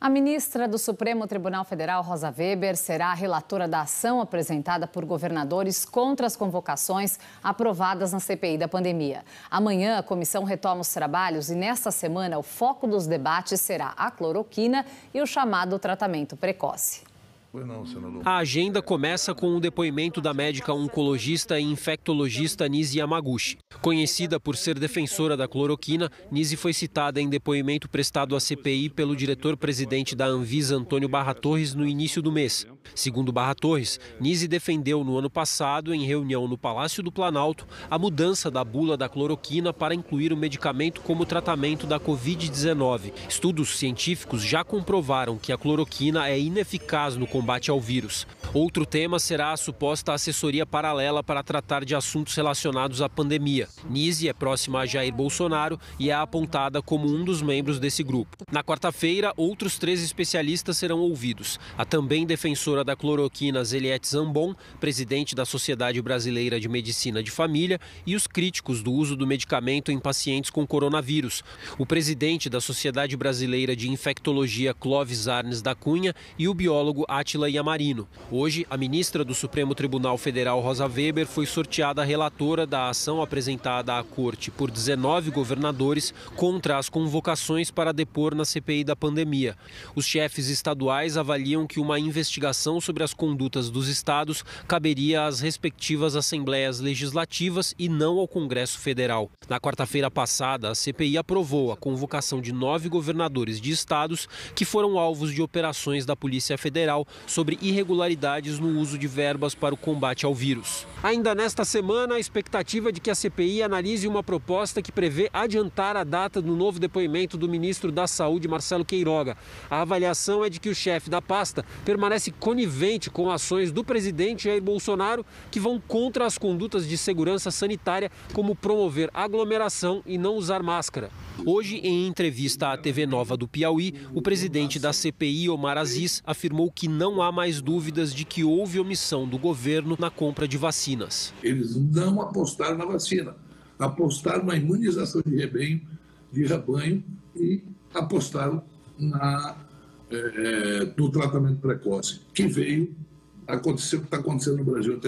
A ministra do Supremo Tribunal Federal, Rosa Weber, será a relatora da ação apresentada por governadores contra as convocações aprovadas na CPI da pandemia. Amanhã, a comissão retoma os trabalhos e, nesta semana, o foco dos debates será a cloroquina e o chamado tratamento precoce. A agenda começa com um depoimento da médica oncologista e infectologista Nise Yamaguchi. Conhecida por ser defensora da cloroquina, Nise foi citada em depoimento prestado à CPI pelo diretor-presidente da Anvisa, Antônio Barra Torres, no início do mês. Segundo Barra Torres, Nise defendeu no ano passado, em reunião no Palácio do Planalto, a mudança da bula da cloroquina para incluir o medicamento como tratamento da Covid-19. Estudos científicos já comprovaram que a cloroquina é ineficaz no combate combate ao vírus. Outro tema será a suposta assessoria paralela para tratar de assuntos relacionados à pandemia. Nise é próxima a Jair Bolsonaro e é apontada como um dos membros desse grupo. Na quarta-feira, outros três especialistas serão ouvidos. A também defensora da cloroquina, Zeliette Zambon, presidente da Sociedade Brasileira de Medicina de Família, e os críticos do uso do medicamento em pacientes com coronavírus. O presidente da Sociedade Brasileira de Infectologia, Clóvis Arnes da Cunha, e o biólogo At Átila Yamarino. Hoje, a ministra do Supremo Tribunal Federal, Rosa Weber, foi sorteada relatora da ação apresentada à corte por 19 governadores contra as convocações para depor na CPI da pandemia. Os chefes estaduais avaliam que uma investigação sobre as condutas dos estados caberia às respectivas assembleias legislativas e não ao Congresso Federal. Na quarta-feira passada, a CPI aprovou a convocação de nove governadores de estados que foram alvos de operações da Polícia Federal sobre irregularidades no uso de verbas para o combate ao vírus. Ainda nesta semana, a expectativa é de que a CPI analise uma proposta que prevê adiantar a data do novo depoimento do ministro da Saúde, Marcelo Queiroga. A avaliação é de que o chefe da pasta permanece conivente com ações do presidente Jair Bolsonaro que vão contra as condutas de segurança sanitária, como promover aglomeração e não usar máscara. Hoje, em entrevista à TV Nova do Piauí, o presidente da CPI, Omar Aziz, afirmou que não há mais dúvidas de que houve omissão do governo na compra de vacinas. Eles não apostaram na vacina, apostaram na imunização de rebanho, de rebanho e apostaram na, é, no tratamento precoce, que veio, aconteceu o que está acontecendo no Brasil até